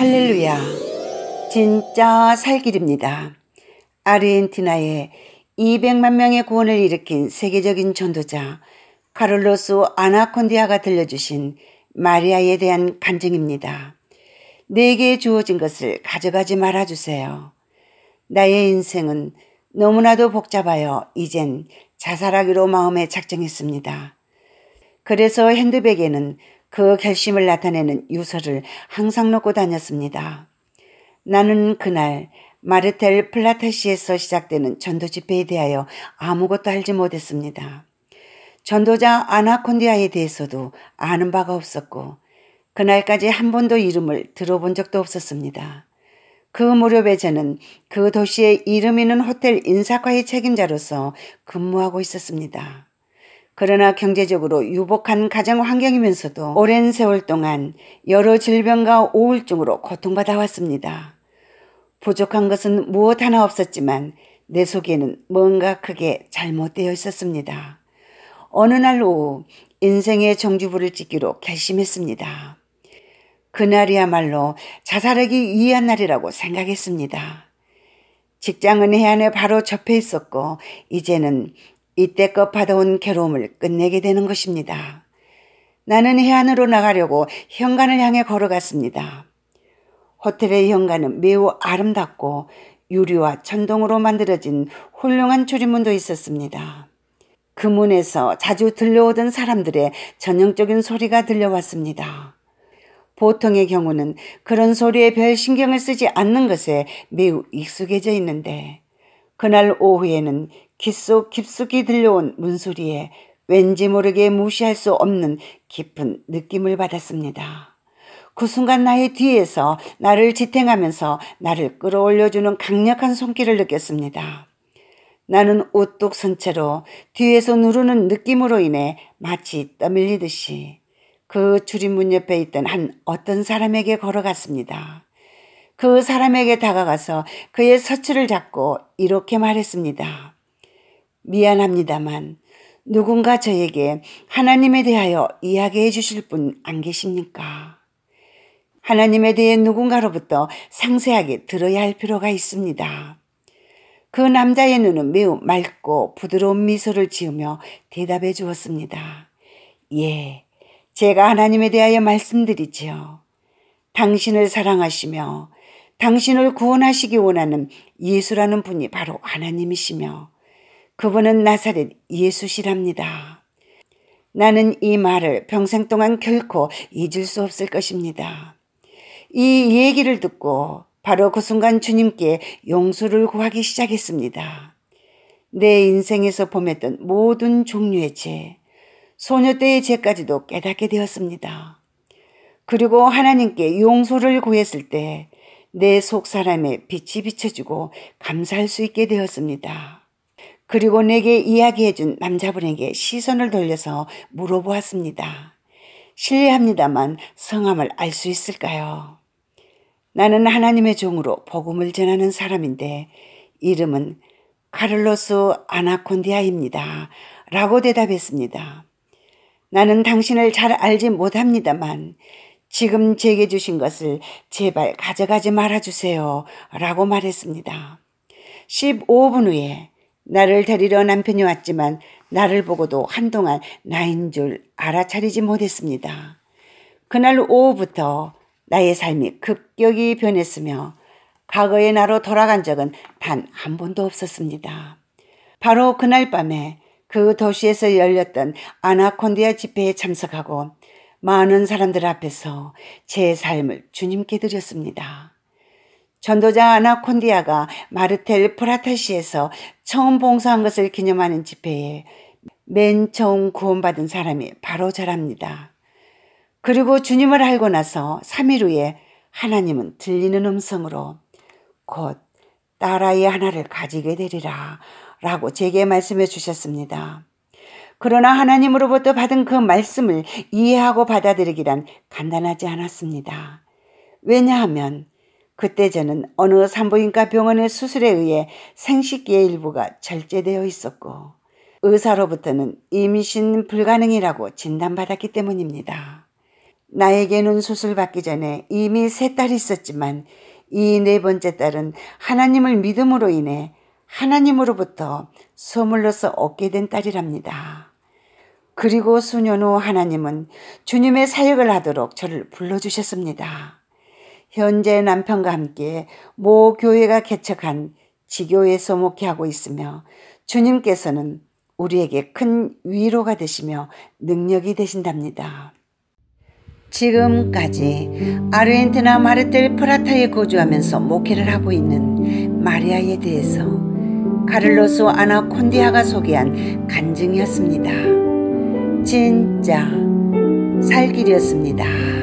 할렐루야. 진짜 살길입니다. 아르헨티나에 200만 명의 구원을 일으킨 세계적인 전도자 카를로스 아나콘디아가 들려주신 마리아에 대한 간증입니다. 내게 주어진 것을 가져가지 말아주세요. 나의 인생은 너무나도 복잡하여 이젠 자살하기로 마음에 작정했습니다. 그래서 핸드백에는 그 결심을 나타내는 유서를 항상 놓고 다녔습니다. 나는 그날 마르텔 플라테시에서 시작되는 전도 집회에 대하여 아무것도 알지 못했습니다. 전도자 아나콘디아에 대해서도 아는 바가 없었고 그날까지 한 번도 이름을 들어본 적도 없었습니다. 그 무렵에 저는 그 도시의 이름 있는 호텔 인사과의 책임자로서 근무하고 있었습니다. 그러나 경제적으로 유복한 가정 환경이면서도 오랜 세월 동안 여러 질병과 우울증으로 고통받아 왔습니다. 부족한 것은 무엇 하나 없었지만 내 속에는 뭔가 크게 잘못되어 있었습니다. 어느 날 오후 인생의 정주부를 찍기로 결심했습니다. 그날이야말로 자살하기 위한 날이라고 생각했습니다. 직장은 해안에 바로 접해 있었고 이제는 이때껏 받아온 괴로움을 끝내게 되는 것입니다. 나는 해안으로 나가려고 현관을 향해 걸어갔습니다. 호텔의 현관은 매우 아름답고 유리와 천동으로 만들어진 훌륭한 출입문도 있었습니다. 그 문에서 자주 들려오던 사람들의 전형적인 소리가 들려왔습니다. 보통의 경우는 그런 소리에 별 신경을 쓰지 않는 것에 매우 익숙해져 있는데 그날 오후에는 귓속 깊숙이 들려온 문소리에 왠지 모르게 무시할 수 없는 깊은 느낌을 받았습니다. 그 순간 나의 뒤에서 나를 지탱하면서 나를 끌어올려주는 강력한 손길을 느꼈습니다. 나는 우뚝 선 채로 뒤에서 누르는 느낌으로 인해 마치 떠밀리듯이 그 출입문 옆에 있던 한 어떤 사람에게 걸어갔습니다. 그 사람에게 다가가서 그의 서치를 잡고 이렇게 말했습니다. 미안합니다만 누군가 저에게 하나님에 대하여 이야기해 주실 분 안 계십니까? 하나님에 대해 누군가로부터 상세하게 들어야 할 필요가 있습니다. 그 남자의 눈은 매우 맑고 부드러운 미소를 지으며 대답해 주었습니다. 예, 제가 하나님에 대하여 말씀드리지요. 당신을 사랑하시며 당신을 구원하시기 원하는 예수라는 분이 바로 하나님이시며 그분은 나사렛 예수시랍니다. 나는 이 말을 평생 동안 결코 잊을 수 없을 것입니다. 이 얘기를 듣고 바로 그 순간 주님께 용서를 구하기 시작했습니다. 내 인생에서 범했던 모든 종류의 죄, 소녀 때의 죄까지도 깨닫게 되었습니다. 그리고 하나님께 용서를 구했을 때 내 속 사람의 빛이 비춰지고 감사할 수 있게 되었습니다. 그리고 내게 이야기해준 남자분에게 시선을 돌려서 물어보았습니다. 실례합니다만 성함을 알 수 있을까요? 나는 하나님의 종으로 복음을 전하는 사람인데 이름은 카를로스 아나콘디아입니다. 라고 대답했습니다. 나는 당신을 잘 알지 못합니다만 지금 제게 주신 것을 제발 가져가지 말아주세요. 라고 말했습니다. 15분 후에 나를 데리러 남편이 왔지만 나를 보고도 한동안 나인 줄 알아차리지 못했습니다. 그날 오후부터 나의 삶이 급격히 변했으며 과거의 나로 돌아간 적은 단 한 번도 없었습니다. 바로 그날 밤에 그 도시에서 열렸던 아나콘디아 집회에 참석하고 많은 사람들 앞에서 제 삶을 주님께 드렸습니다. 전도자 아나콘디아가 마르텔 프라타시에서 처음 봉사한 것을 기념하는 집회에 맨 처음 구원받은 사람이 바로 저랍니다. 그리고 주님을 알고 나서 3일 후에 하나님은 들리는 음성으로 곧 딸아이 하나를 가지게 되리라 라고 제게 말씀해 주셨습니다. 그러나 하나님으로부터 받은 그 말씀을 이해하고 받아들이기란 간단하지 않았습니다. 왜냐하면 그때 저는 어느 산부인과 병원의 수술에 의해 생식기의 일부가 절제되어 있었고 의사로부터는 임신 불가능이라고 진단받았기 때문입니다. 나에게는 수술받기 전에 이미 세 딸이 있었지만 이 네 번째 딸은 하나님을 믿음으로 인해 하나님으로부터 선물로서 얻게 된 딸이랍니다. 그리고 수년 후 하나님은 주님의 사역을 하도록 저를 불러주셨습니다. 현재 남편과 함께 모 교회가 개척한 지교에서 목회하고 있으며 주님께서는 우리에게 큰 위로가 되시며 능력이 되신답니다. 지금까지 아르헨티나 마르텔 프라타에 거주하면서 목회를 하고 있는 마리아에 대해서 카를로스 아나콘디아가 소개한 간증이었습니다. 진짜 살길이었습니다.